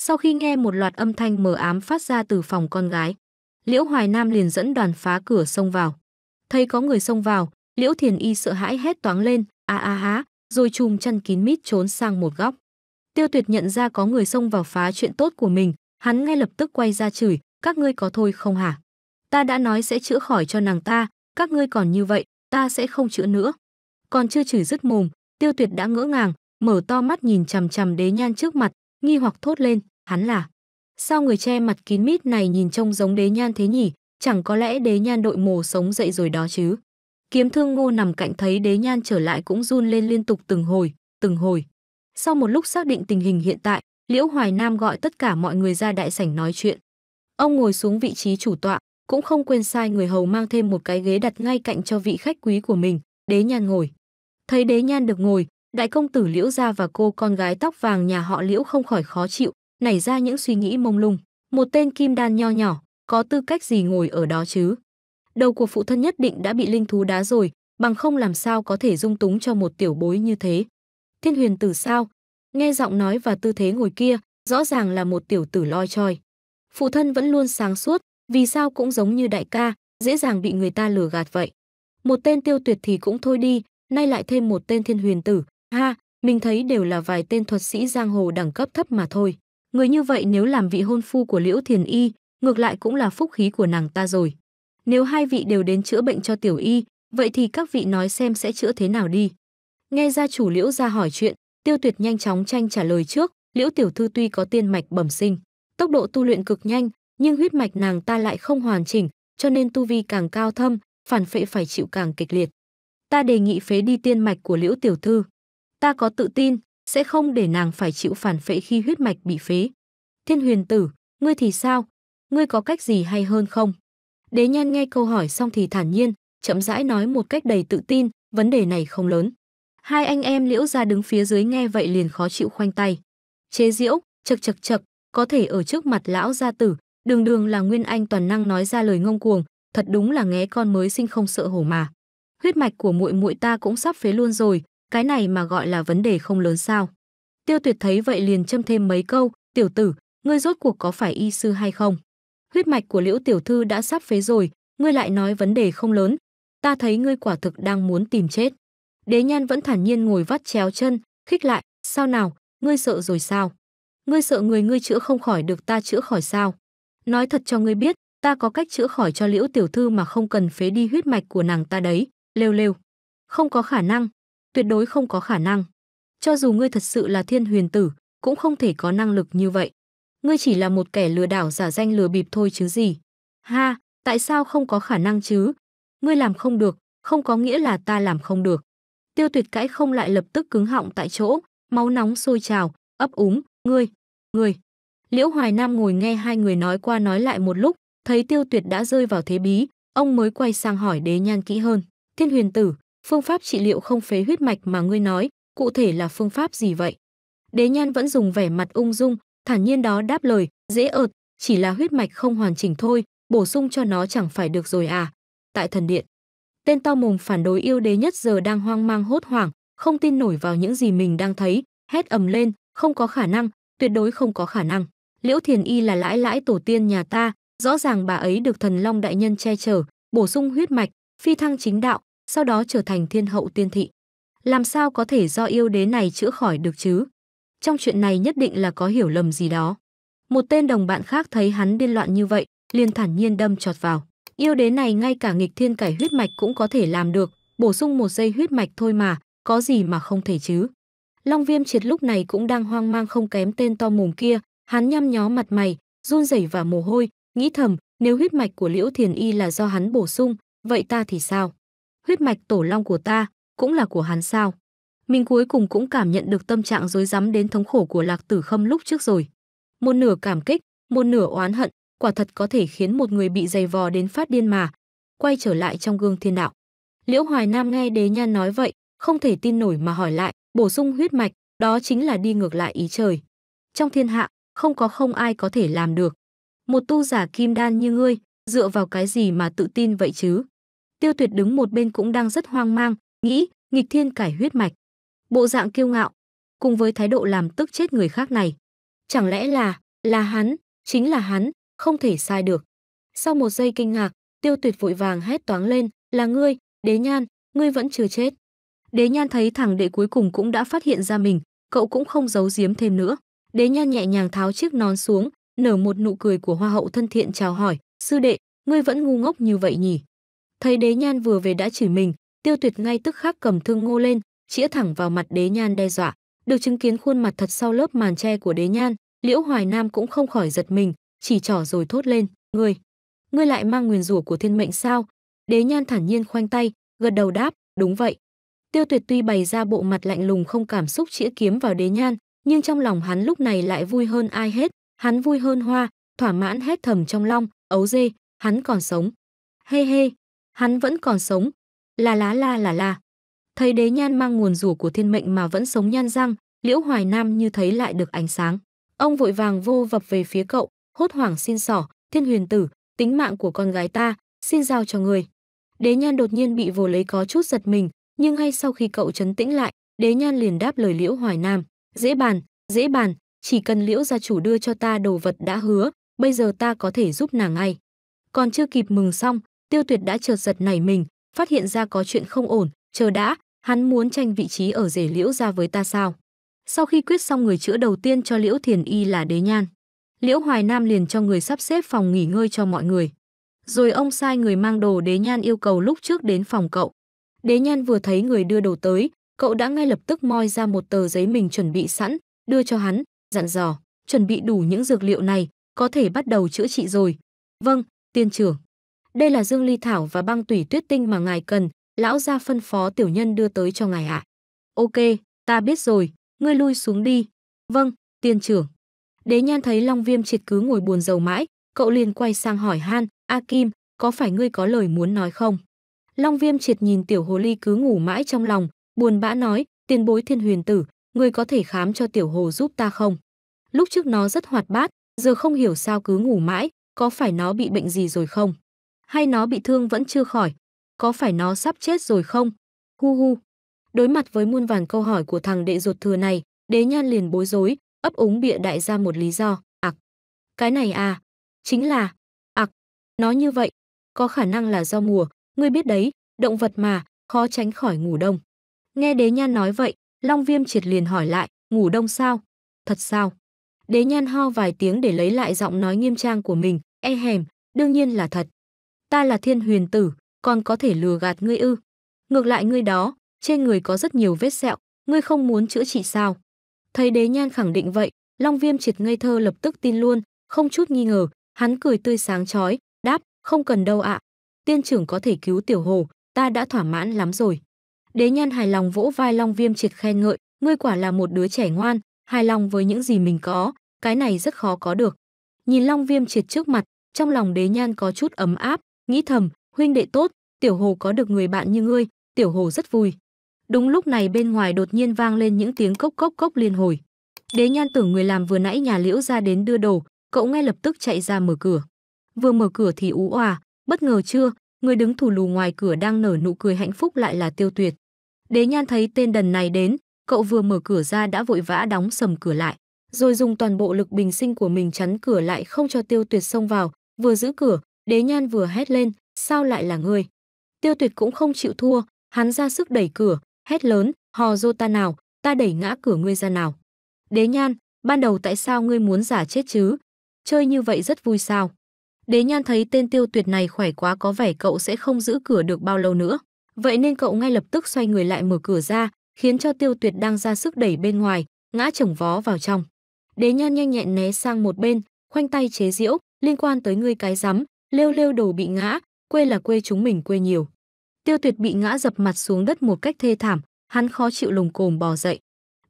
Sau khi nghe một loạt âm thanh mờ ám phát ra từ phòng con gái, Liễu Hoài Nam liền dẫn đoàn phá cửa xông vào. Thấy có người xông vào, Liễu Thiền Y sợ hãi hét toáng lên, a a há, rồi chùm chăn kín mít trốn sang một góc. Tiêu Tuyệt nhận ra có người xông vào phá chuyện tốt của mình, hắn ngay lập tức quay ra chửi, các ngươi có thôi không hả? Ta đã nói sẽ chữa khỏi cho nàng ta, các ngươi còn như vậy, ta sẽ không chữa nữa. Còn chưa chửi dứt mồm, Tiêu Tuyệt đã ngỡ ngàng, mở to mắt nhìn chằm chằm đế nhan trước mặt, nghi hoặc thốt lên, hắn là sao người che mặt kín mít này nhìn trông giống đế nhan thế nhỉ chẳng có lẽ đế nhan đội mồ sống dậy rồi đó chứ kiếm thương ngô nằm cạnh thấy đế nhan trở lại cũng run lên liên tục từng hồi từng hồi sau một lúc xác định tình hình hiện tại liễu hoài nam gọi tất cả mọi người ra đại sảnh nói chuyện ông ngồi xuống vị trí chủ tọa cũng không quên sai người hầu mang thêm một cái ghế đặt ngay cạnh cho vị khách quý của mình đế nhan ngồi thấy đế nhan được ngồi đại công tử liễu gia và cô con gái tóc vàng nhà họ liễu không khỏi khó chịu nảy ra những suy nghĩ mông lung. Một tên kim đan nho nhỏ, có tư cách gì ngồi ở đó chứ? Đầu của phụ thân nhất định đã bị linh thú đá rồi, bằng không làm sao có thể dung túng cho một tiểu bối như thế. Thiên huyền tử sao? Nghe giọng nói và tư thế ngồi kia, rõ ràng là một tiểu tử loi choi. Phụ thân vẫn luôn sáng suốt, vì sao cũng giống như đại ca, dễ dàng bị người ta lừa gạt vậy. Một tên tiêu tuyệt thì cũng thôi đi, nay lại thêm một tên thiên huyền tử, ha, mình thấy đều là vài tên thuật sĩ giang hồ đẳng cấp thấp mà thôi. Người như vậy nếu làm vị hôn phu của Liễu Thiền Y, ngược lại cũng là phúc khí của nàng ta rồi. Nếu hai vị đều đến chữa bệnh cho tiểu y, vậy thì các vị nói xem sẽ chữa thế nào đi. Nghe ra chủ Liễu ra hỏi chuyện, Tiêu Tuyệt nhanh chóng tranh trả lời trước, Liễu tiểu thư tuy có tiên mạch bẩm sinh, tốc độ tu luyện cực nhanh, nhưng huyết mạch nàng ta lại không hoàn chỉnh, cho nên tu vi càng cao thâm, phản phệ phải chịu càng kịch liệt. Ta đề nghị phế đi tiên mạch của Liễu tiểu thư. Ta có tự tin, sẽ không để nàng phải chịu phản phệ khi huyết mạch bị phế. Thiên huyền tử, ngươi thì sao? Ngươi có cách gì hay hơn không? Đế nhan nghe câu hỏi xong thì thản nhiên, chậm rãi nói một cách đầy tự tin, vấn đề này không lớn. Hai anh em liễu ra đứng phía dưới nghe vậy liền khó chịu khoanh tay. Chế diễu, chật chật chật, có thể ở trước mặt lão gia tử, đường đường là nguyên anh toàn năng nói ra lời ngông cuồng, thật đúng là nghe con mới sinh không sợ hổ mà. Huyết mạch của muội muội ta cũng sắp phế luôn rồi, cái này mà gọi là vấn đề không lớn sao. Tiêu tuyệt thấy vậy liền châm thêm mấy câu, tiểu tử, ngươi rốt cuộc có phải y sư hay không? Huyết mạch của liễu tiểu thư đã sắp phế rồi, ngươi lại nói vấn đề không lớn. Ta thấy ngươi quả thực đang muốn tìm chết. Đế nhan vẫn thản nhiên ngồi vắt chéo chân, khích lại, sao nào, ngươi sợ rồi sao? Ngươi sợ người ngươi chữa không khỏi được ta chữa khỏi sao? Nói thật cho ngươi biết, ta có cách chữa khỏi cho liễu tiểu thư mà không cần phế đi huyết mạch của nàng ta đấy, lêu lêu. Không có khả năng, tuyệt đối không có khả năng. Cho dù ngươi thật sự là thiên huyền tử, cũng không thể có năng lực như vậy. Ngươi chỉ là một kẻ lừa đảo giả danh lừa bịp thôi chứ gì. Ha, tại sao không có khả năng chứ? Ngươi làm không được, không có nghĩa là ta làm không được. Tiêu tuyệt cãi không lại lập tức cứng họng tại chỗ, máu nóng sôi trào, ấp úng, ngươi, ngươi. Liễu Hoài Nam ngồi nghe hai người nói qua nói lại một lúc, thấy tiêu tuyệt đã rơi vào thế bí, ông mới quay sang hỏi đế nhan kỹ hơn. Thiên huyền tử, Phương pháp trị liệu không phế huyết mạch mà ngươi nói, cụ thể là phương pháp gì vậy? Đế Nhan vẫn dùng vẻ mặt ung dung, thản nhiên đó đáp lời, dễ ợt, chỉ là huyết mạch không hoàn chỉnh thôi, bổ sung cho nó chẳng phải được rồi à? Tại thần điện, tên to mồm phản đối yêu đế nhất giờ đang hoang mang hốt hoảng, không tin nổi vào những gì mình đang thấy, hét ầm lên, không có khả năng, tuyệt đối không có khả năng. Liễu Thiền Y là lãi lãi tổ tiên nhà ta, rõ ràng bà ấy được thần long đại nhân che chở, bổ sung huyết mạch, phi thăng chính đạo, sau đó trở thành thiên hậu tiên thị. Làm sao có thể do yêu đế này chữa khỏi được chứ? Trong chuyện này nhất định là có hiểu lầm gì đó. Một tên đồng bạn khác thấy hắn điên loạn như vậy, liền thản nhiên đâm chọt vào. Yêu đế này ngay cả nghịch thiên cải huyết mạch cũng có thể làm được, bổ sung một dây huyết mạch thôi mà, có gì mà không thể chứ. Long viêm triệt lúc này cũng đang hoang mang không kém tên to mồm kia, hắn nhăm nhó mặt mày, run rẩy và mồ hôi, nghĩ thầm, nếu huyết mạch của Liễu Thiền Y là do hắn bổ sung, vậy ta thì sao? huyết mạch tổ long của ta cũng là của hắn sao? Mình cuối cùng cũng cảm nhận được tâm trạng rối rắm đến thống khổ của Lạc Tử Khâm lúc trước rồi. Một nửa cảm kích, một nửa oán hận, quả thật có thể khiến một người bị dày vò đến phát điên mà. Quay trở lại trong gương thiên đạo. Liễu Hoài Nam nghe Đế Nhan nói vậy, không thể tin nổi mà hỏi lại, bổ sung huyết mạch, đó chính là đi ngược lại ý trời. Trong thiên hạ, không có không ai có thể làm được. Một tu giả kim đan như ngươi, dựa vào cái gì mà tự tin vậy chứ? Tiêu Tuyệt đứng một bên cũng đang rất hoang mang, nghĩ, nghịch thiên cải huyết mạch. Bộ dạng kiêu ngạo, cùng với thái độ làm tức chết người khác này. Chẳng lẽ là, là hắn, chính là hắn, không thể sai được. Sau một giây kinh ngạc, Tiêu Tuyệt vội vàng hét toáng lên, là ngươi, đế nhan, ngươi vẫn chưa chết. Đế nhan thấy thằng đệ cuối cùng cũng đã phát hiện ra mình, cậu cũng không giấu giếm thêm nữa. Đế nhan nhẹ nhàng tháo chiếc nón xuống, nở một nụ cười của hoa hậu thân thiện chào hỏi, sư đệ, ngươi vẫn ngu ngốc như vậy nhỉ? Thấy đế nhan vừa về đã chửi mình, tiêu tuyệt ngay tức khắc cầm thương ngô lên, chĩa thẳng vào mặt đế nhan đe dọa. Được chứng kiến khuôn mặt thật sau lớp màn tre của đế nhan, Liễu Hoài Nam cũng không khỏi giật mình, chỉ trỏ rồi thốt lên, ngươi, ngươi lại mang nguyền rủa của thiên mệnh sao? Đế nhan thản nhiên khoanh tay, gật đầu đáp, đúng vậy. Tiêu tuyệt tuy bày ra bộ mặt lạnh lùng không cảm xúc chĩa kiếm vào đế nhan, nhưng trong lòng hắn lúc này lại vui hơn ai hết, hắn vui hơn hoa, thỏa mãn hét thầm trong lòng, ấu dê, hắn còn sống. Hê hey hê, hey, hắn vẫn còn sống. Là lá la là la. Thấy đế nhan mang nguồn rủ của thiên mệnh mà vẫn sống nhan răng, liễu hoài nam như thấy lại được ánh sáng. Ông vội vàng vô vập về phía cậu, hốt hoảng xin sỏ, thiên huyền tử, tính mạng của con gái ta, xin giao cho người. Đế nhan đột nhiên bị vồ lấy có chút giật mình, nhưng ngay sau khi cậu trấn tĩnh lại, đế nhan liền đáp lời liễu hoài nam. Dễ bàn, dễ bàn, chỉ cần liễu gia chủ đưa cho ta đồ vật đã hứa, bây giờ ta có thể giúp nàng ngay. Còn chưa kịp mừng xong, Tiêu Tuyệt đã chợt giật nảy mình, phát hiện ra có chuyện không ổn, chờ đã, hắn muốn tranh vị trí ở rể Liễu ra với ta sao? Sau khi quyết xong người chữa đầu tiên cho Liễu Thiền Y là Đế Nhan, Liễu Hoài Nam liền cho người sắp xếp phòng nghỉ ngơi cho mọi người. Rồi ông sai người mang đồ Đế Nhan yêu cầu lúc trước đến phòng cậu. Đế Nhan vừa thấy người đưa đồ tới, cậu đã ngay lập tức moi ra một tờ giấy mình chuẩn bị sẵn, đưa cho hắn, dặn dò, chuẩn bị đủ những dược liệu này, có thể bắt đầu chữa trị rồi. Vâng, tiên trưởng. Đây là dương ly thảo và băng tủy tuyết tinh mà ngài cần, lão gia phân phó tiểu nhân đưa tới cho ngài ạ. Ok, ta biết rồi, ngươi lui xuống đi. Vâng, tiên trưởng. Đế nhan thấy Long Viêm triệt cứ ngồi buồn rầu mãi, cậu liền quay sang hỏi Han, A Kim, có phải ngươi có lời muốn nói không? Long Viêm triệt nhìn tiểu hồ ly cứ ngủ mãi trong lòng, buồn bã nói, tiền bối thiên huyền tử, ngươi có thể khám cho tiểu hồ giúp ta không? Lúc trước nó rất hoạt bát, giờ không hiểu sao cứ ngủ mãi, có phải nó bị bệnh gì rồi không? hay nó bị thương vẫn chưa khỏi? Có phải nó sắp chết rồi không? Hu hu. Đối mặt với muôn vàn câu hỏi của thằng đệ ruột thừa này, đế nhan liền bối rối, ấp úng bịa đại ra một lý do. Ặc. cái này à? Chính là. Ặc. À, nó như vậy. Có khả năng là do mùa, ngươi biết đấy, động vật mà, khó tránh khỏi ngủ đông. Nghe đế nhan nói vậy, Long Viêm triệt liền hỏi lại, ngủ đông sao? Thật sao? Đế nhan ho vài tiếng để lấy lại giọng nói nghiêm trang của mình, e hèm, đương nhiên là thật ta là thiên huyền tử, còn có thể lừa gạt ngươi ư. Ngược lại ngươi đó, trên người có rất nhiều vết sẹo, ngươi không muốn chữa trị sao? Thấy đế nhan khẳng định vậy, Long Viêm triệt ngây thơ lập tức tin luôn, không chút nghi ngờ, hắn cười tươi sáng chói, đáp, không cần đâu ạ. Tiên trưởng có thể cứu tiểu hồ, ta đã thỏa mãn lắm rồi. Đế nhan hài lòng vỗ vai Long Viêm triệt khen ngợi, ngươi quả là một đứa trẻ ngoan, hài lòng với những gì mình có, cái này rất khó có được. Nhìn Long Viêm triệt trước mặt, trong lòng đế nhan có chút ấm áp, nghĩ thầm, huynh đệ tốt, tiểu hồ có được người bạn như ngươi, tiểu hồ rất vui. Đúng lúc này bên ngoài đột nhiên vang lên những tiếng cốc cốc cốc liên hồi. Đế Nhan tưởng người làm vừa nãy nhà Liễu ra đến đưa đồ, cậu ngay lập tức chạy ra mở cửa. Vừa mở cửa thì ú òa, bất ngờ chưa, người đứng thủ lù ngoài cửa đang nở nụ cười hạnh phúc lại là Tiêu Tuyệt. Đế Nhan thấy tên đần này đến, cậu vừa mở cửa ra đã vội vã đóng sầm cửa lại, rồi dùng toàn bộ lực bình sinh của mình chắn cửa lại không cho Tiêu Tuyệt xông vào, vừa giữ cửa, Đế Nhan vừa hét lên, sao lại là ngươi? Tiêu Tuyệt cũng không chịu thua, hắn ra sức đẩy cửa, hét lớn, hò dô ta nào, ta đẩy ngã cửa ngươi ra nào. Đế Nhan, ban đầu tại sao ngươi muốn giả chết chứ? Chơi như vậy rất vui sao? Đế Nhan thấy tên Tiêu Tuyệt này khỏe quá có vẻ cậu sẽ không giữ cửa được bao lâu nữa. Vậy nên cậu ngay lập tức xoay người lại mở cửa ra, khiến cho Tiêu Tuyệt đang ra sức đẩy bên ngoài, ngã chồng vó vào trong. Đế Nhan nhanh nhẹn né sang một bên, khoanh tay chế giễu, liên quan tới ngươi cái rắm, lêu lêu đồ bị ngã, quê là quê chúng mình quê nhiều. Tiêu tuyệt bị ngã dập mặt xuống đất một cách thê thảm, hắn khó chịu lồng cồm bò dậy.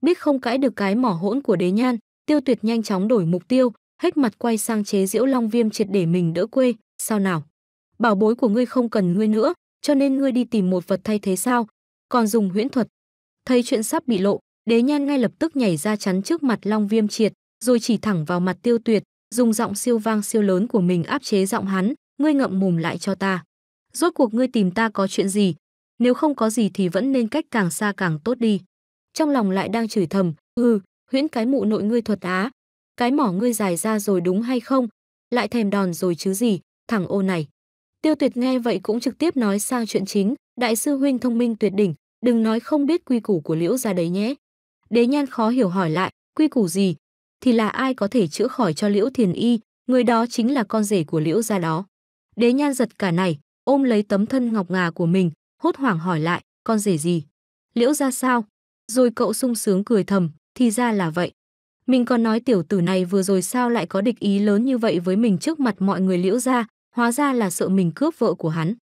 Biết không cãi được cái mỏ hỗn của đế nhan, tiêu tuyệt nhanh chóng đổi mục tiêu, hết mặt quay sang chế diễu long viêm triệt để mình đỡ quê, sao nào? Bảo bối của ngươi không cần ngươi nữa, cho nên ngươi đi tìm một vật thay thế sao? Còn dùng huyễn thuật. Thấy chuyện sắp bị lộ, đế nhan ngay lập tức nhảy ra chắn trước mặt long viêm triệt, rồi chỉ thẳng vào mặt tiêu tuyệt, dùng giọng siêu vang siêu lớn của mình áp chế giọng hắn, ngươi ngậm mồm lại cho ta. Rốt cuộc ngươi tìm ta có chuyện gì? Nếu không có gì thì vẫn nên cách càng xa càng tốt đi. Trong lòng lại đang chửi thầm, ừ, huyễn cái mụ nội ngươi thuật á. Cái mỏ ngươi dài ra rồi đúng hay không? Lại thèm đòn rồi chứ gì, thằng ô này. Tiêu tuyệt nghe vậy cũng trực tiếp nói sang chuyện chính, đại sư huynh thông minh tuyệt đỉnh, đừng nói không biết quy củ của liễu ra đấy nhé. Đế nhan khó hiểu hỏi lại, quy củ gì, thì là ai có thể chữa khỏi cho Liễu Thiền Y, người đó chính là con rể của Liễu gia đó. Đế Nhan giật cả này, ôm lấy tấm thân ngọc ngà của mình, hốt hoảng hỏi lại, con rể gì? Liễu gia sao? Rồi cậu sung sướng cười thầm, thì ra là vậy. Mình còn nói tiểu tử này vừa rồi sao lại có địch ý lớn như vậy với mình trước mặt mọi người liễu ra, hóa ra là sợ mình cướp vợ của hắn.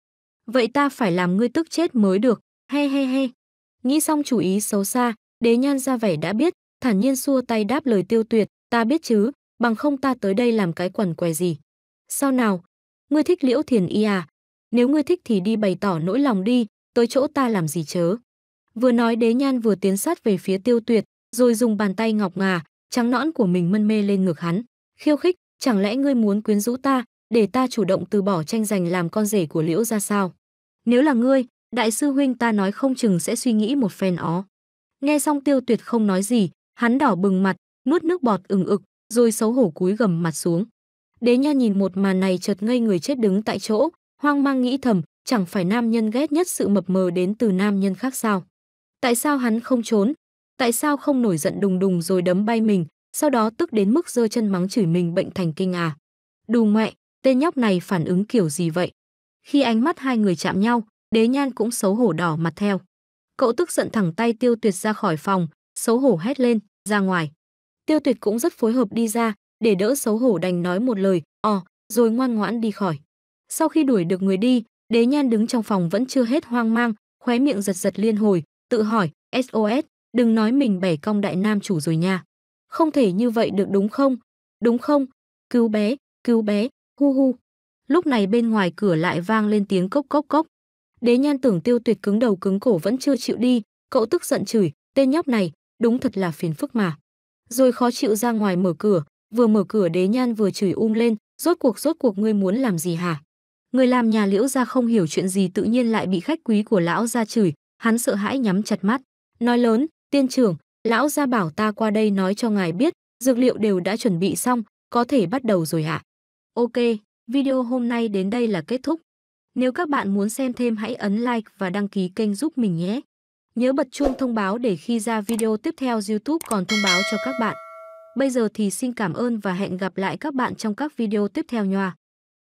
Vậy ta phải làm ngươi tức chết mới được, he he he. Nghĩ xong chủ ý xấu xa, đế nhan ra vẻ đã biết, thản nhiên xua tay đáp lời tiêu tuyệt, ta biết chứ, bằng không ta tới đây làm cái quần què gì. Sao nào? Ngươi thích liễu thiền y à? Nếu ngươi thích thì đi bày tỏ nỗi lòng đi, tới chỗ ta làm gì chớ. Vừa nói đế nhan vừa tiến sát về phía tiêu tuyệt, rồi dùng bàn tay ngọc ngà, trắng nõn của mình mân mê lên ngực hắn. Khiêu khích, chẳng lẽ ngươi muốn quyến rũ ta, để ta chủ động từ bỏ tranh giành làm con rể của liễu ra sao? Nếu là ngươi, đại sư huynh ta nói không chừng sẽ suy nghĩ một phen ó. Nghe xong tiêu tuyệt không nói gì, Hắn đỏ bừng mặt, nuốt nước bọt ừng ực, rồi xấu hổ cúi gầm mặt xuống. Đế Nha nhìn một màn này chợt ngây người chết đứng tại chỗ, hoang mang nghĩ thầm, chẳng phải nam nhân ghét nhất sự mập mờ đến từ nam nhân khác sao? Tại sao hắn không trốn? Tại sao không nổi giận đùng đùng rồi đấm bay mình, sau đó tức đến mức giơ chân mắng chửi mình bệnh thành kinh à? Đù mẹ, tên nhóc này phản ứng kiểu gì vậy? Khi ánh mắt hai người chạm nhau, Đế Nhan cũng xấu hổ đỏ mặt theo. Cậu tức giận thẳng tay Tiêu Tuyệt ra khỏi phòng, xấu hổ hét lên, ra ngoài. Tiêu Tuyệt cũng rất phối hợp đi ra, để đỡ xấu hổ đành nói một lời, "Ồ", ờ, rồi ngoan ngoãn đi khỏi. Sau khi đuổi được người đi, Đế Nhan đứng trong phòng vẫn chưa hết hoang mang, khóe miệng giật giật liên hồi, tự hỏi, "SOS, đừng nói mình bẻ cong đại nam chủ rồi nha. Không thể như vậy được đúng không? Đúng không? Cứu bé, cứu bé, hu hu." Lúc này bên ngoài cửa lại vang lên tiếng cốc cốc cốc. Đế Nhan tưởng Tiêu Tuyệt cứng đầu cứng cổ vẫn chưa chịu đi, cậu tức giận chửi, tên nhóc này, đúng thật là phiền phức mà. Rồi khó chịu ra ngoài mở cửa, vừa mở cửa đế nhan vừa chửi um lên, rốt cuộc rốt cuộc ngươi muốn làm gì hả? Người làm nhà liễu ra không hiểu chuyện gì tự nhiên lại bị khách quý của lão ra chửi, hắn sợ hãi nhắm chặt mắt. Nói lớn, tiên trưởng, lão ra bảo ta qua đây nói cho ngài biết, dược liệu đều đã chuẩn bị xong, có thể bắt đầu rồi hả? Ok, video hôm nay đến đây là kết thúc. Nếu các bạn muốn xem thêm hãy ấn like và đăng ký kênh giúp mình nhé. Nhớ bật chuông thông báo để khi ra video tiếp theo YouTube còn thông báo cho các bạn. Bây giờ thì xin cảm ơn và hẹn gặp lại các bạn trong các video tiếp theo nha.